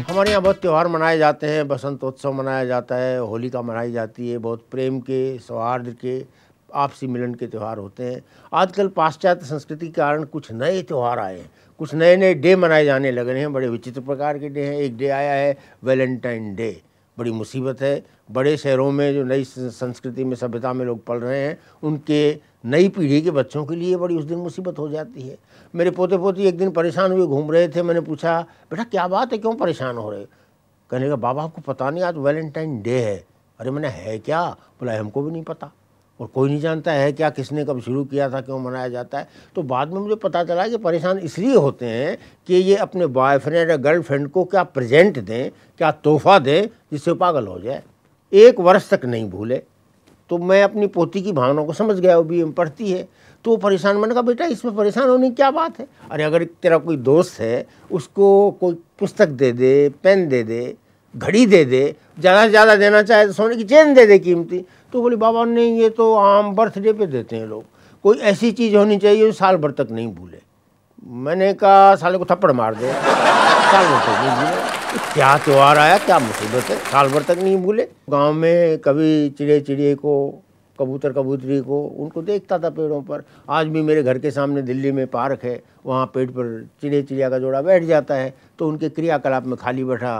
हमारे यहाँ बहुत त्यौहार मनाए जाते हैं बसंतोत्सव मनाया जाता है होलिका मनाई जाती है बहुत प्रेम के सौहार्द के आपसी मिलन के त्यौहार होते हैं आजकल पाश्चात्य संस्कृति के कारण कुछ नए त्यौहार आए हैं कुछ नए नए डे मनाए जाने लग रहे हैं बड़े विचित्र प्रकार के डे हैं एक डे आया है वैलेंटाइन डे बड़ी मुसीबत है बड़े शहरों में जो नई संस्कृति में सभ्यता में लोग पढ़ रहे हैं उनके नई पीढ़ी के बच्चों के लिए बड़ी उस दिन मुसीबत हो जाती है मेरे पोते पोती एक दिन परेशान हुए घूम रहे थे मैंने पूछा बेटा क्या बात है क्यों परेशान हो रहे कहने का बाबा आपको पता नहीं आज वैलेंटाइन डे है अरे मैंने है क्या बोला हमको भी नहीं पता और कोई नहीं जानता है क्या किसने कब शुरू किया था क्यों मनाया जाता है तो बाद में मुझे पता चला कि परेशान इसलिए होते हैं कि ये अपने बॉयफ्रेंड या गर्लफ्रेंड को क्या प्रेजेंट दें क्या तोहफा दें जिससे पागल हो जाए एक वर्ष तक नहीं भूले तो मैं अपनी पोती की भावना को समझ गया वो बी एम पढ़ती है तो वो परेशान मैंने कहा बेटा इसमें परेशान होने की क्या बात है अरे अगर तेरा कोई दोस्त है उसको कोई पुस्तक दे दे पेन दे दे घड़ी दे दे ज़्यादा से ज़्यादा देना चाहे तो सोने की चेन दे दे कीमती तो बोले बाबा नहीं ये तो आम बर्थडे पे देते हैं लोग कोई ऐसी चीज़ होनी चाहिए जो साल भर तक नहीं भूले मैंने कहा साले को थप्पड़ मार दे साल भर तक नहीं भूले क्या त्यौहार आया क्या मुसीबत है साल भर तक नहीं भूले गांव में कभी चिड़े चिड़िए को कबूतर कबूतरी को उनको देखता था पेड़ों पर आज भी मेरे घर के सामने दिल्ली में पार्क है वहाँ पेड़ पर चिड़े चिड़िया का जोड़ा बैठ जाता है तो उनके क्रियाकलाप में खाली बैठा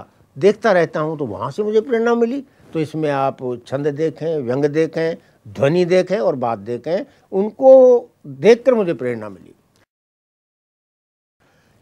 देखता रहता हूँ तो वहाँ से मुझे प्रेरणा मिली तो इसमें आप छंद देखें व्यंग देखें ध्वनि देखें और बात देखें उनको देखकर मुझे प्रेरणा मिली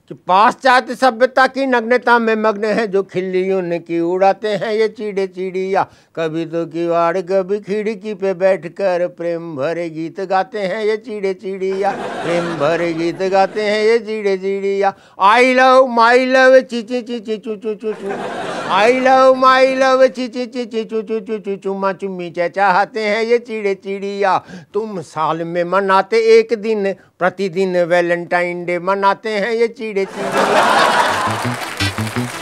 कि पाश्चात्य सभ्यता की नग्नता में मग्न है जो खिल्लियों ने की उड़ाते हैं ये चीड़े चिड़िया कभी तो किवाड़ कभी खिड़की पे बैठकर प्रेम भरे गीत गाते हैं ये चीड़े चिड़िया प्रेम भरे गीत गाते हैं ये चीड़े चिड़िया आई लव माई लव चीची चीची चू चू चू चू आई लव माई लव चू चिची चू चू चुमा चुम्मी चाहते हैं ये चिड़े चिड़िया तुम साल में मनाते एक दिन प्रतिदिन वैलेंटाइन डे मनाते हैं ये चिड़े चिड़िया